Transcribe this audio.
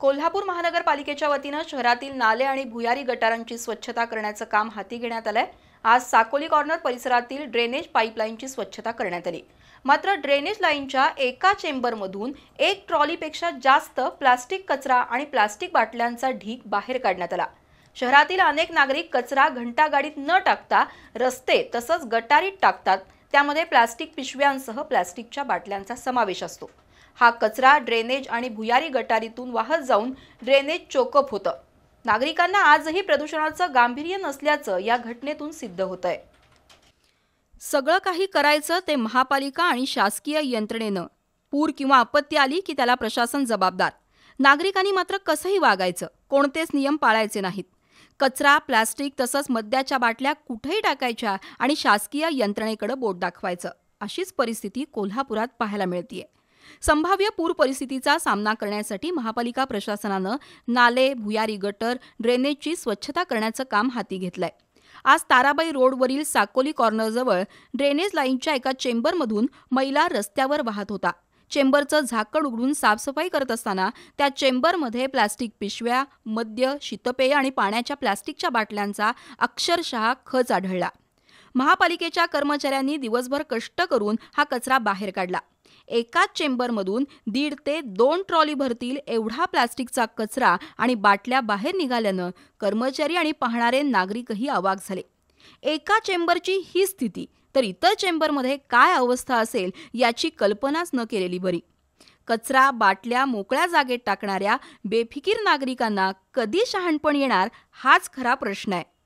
कोल्हापूर महानगरपालिकेच्या वतीनं शहरातील नाले आणि भुयारी गटारांची स्वच्छता करण्याचं काम हाती घेण्यात आलंय आज साकोली कॉर्नर परिसरातील ड्रेनेज पाईपलाईनची स्वच्छता करण्यात आली मात्र ड्रेनेज लाईनच्या एका चेंबरमधून एक ट्रॉलीपेक्षा जास्त प्लास्टिक कचरा आणि प्लास्टिक बाटल्यांचा ढीक बाहेर काढण्यात आला शहरातील अनेक नागरिक कचरा घंटागाडीत न टाकता रस्ते तसंच गटारीत टाकतात त्यामध्ये प्लास्टिक पिशव्यांसह प्लास्टिकच्या बाटल्यांचा समावेश असतो हा कचरा ड्रेनेज आणि भुयारी गटारीतून वाहत जाऊन ड्रेनेज चोकअप होतं नागरिकांना आजही प्रदूषणाचं गांभीर्य नसल्याचं या घटनेतून सिद्ध होत आहे सगळं काही करायचं ते महापालिका आणि शासकीय यंत्रणेनं पूर किंवा आपत्ती आली की त्याला प्रशासन जबाबदार नागरिकांनी मात्र कसंही वागायचं कोणतेच नियम पाळायचे नाहीत कचरा प्लास्टिक तसंच मद्याच्या बाटल्या कुठेही टाकायच्या आणि शासकीय यंत्रणेकडे बोट दाखवायचं अशीच परिस्थिती कोल्हापुरात पाहायला मिळतीये संभाव्य पूर परिस्थितीचा सामना करण्यासाठी महापालिका प्रशासनानं नाले भुयारी गटर ड्रेनेजची स्वच्छता करण्याचं काम हाती घेतलंय आज ताराबाई रोडवरील साकोली कॉर्नरजवळ ड्रेनेज लाईनच्या एका चेंबरमधून महिला रस्त्यावर वाहत होता चेंबरचं झाकण उघडून साफसफाई करत असताना त्या चेंबरमध्ये प्लास्टिक पिशव्या मद्य शीतपेय आणि पाण्याच्या प्लास्टिकच्या बाटल्यांचा अक्षरशः खच आढळला महापालिकेच्या कर्मचाऱ्यांनी दिवसभर कष्ट करून हा कचरा बाहेर काढला एकाच चेंबरमधून दीड ते दोन ट्रॉली भरतील एवढा प्लास्टिकचा कचरा आणि बाटल्या बाहेर निघाल्यानं कर्मचारी आणि पाहणारे नागरिकही अवाक झाले एका चेंबरची ही स्थिती तर इतर चेंबरमध्ये काय अवस्था असेल याची कल्पनाच न केलेली बरी कचरा बाटल्या मोकळ्या जागेत टाकणाऱ्या बेफिकीर नागरिकांना कधी शहाणपण येणार हाच खरा प्रश्न आहे